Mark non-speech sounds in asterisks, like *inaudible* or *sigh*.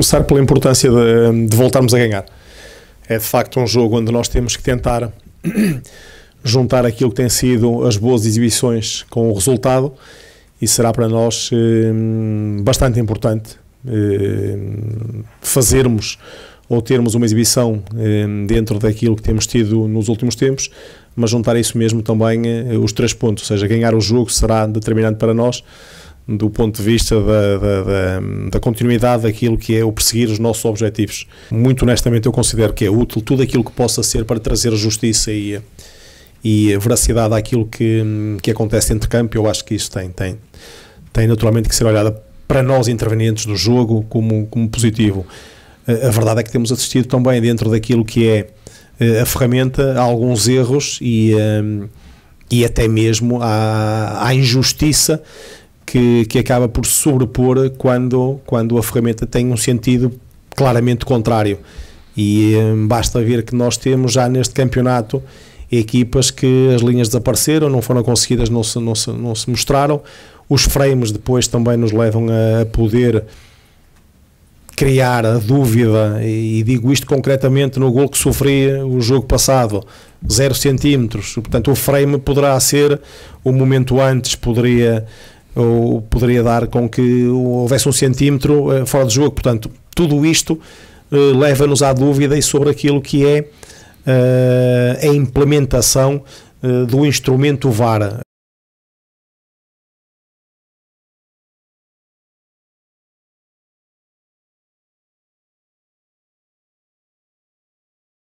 começar pela importância de, de voltarmos a ganhar. É de facto um jogo onde nós temos que tentar *clears throat* juntar aquilo que tem sido as boas exibições com o resultado e será para nós eh, bastante importante eh, fazermos ou termos uma exibição eh, dentro daquilo que temos tido nos últimos tempos, mas juntar a isso mesmo também eh, os três pontos, ou seja, ganhar o jogo será determinante para nós do ponto de vista da, da, da, da, continuidade daquilo que é o perseguir os nossos objetivos. Muito honestamente, eu considero que é útil tudo aquilo que possa ser para trazer justiça e, e veracidade àquilo que, que acontece entre campo. Eu acho que isso tem, tem, tem naturalmente que ser olhada para nós, intervenientes do jogo, como, como positivo. A verdade é que temos assistido também, dentro daquilo que é eh, a ferramenta, a alguns erros e, eh, e até mesmo à, à injustiça que, que acaba por se sobrepor quando, quando a ferramenta tem um sentido claramente contrário. E hum, basta ver que nós temos já neste campeonato equipas que as linhas desapareceram, não foram conseguidas, não se, não se, não se mostraram. Os frames depois também nos levam a poder criar a dúvida, e digo isto concretamente no gol que sofri o jogo passado, 0 centímetros, portanto o frame poderá ser o um momento antes, poderia ou poderia dar com que houvesse um centímetro eh, fora de jogo. Portanto, tudo isto eh, leva-nos à dúvida sobre aquilo que é eh, a implementação do instrumento VAR.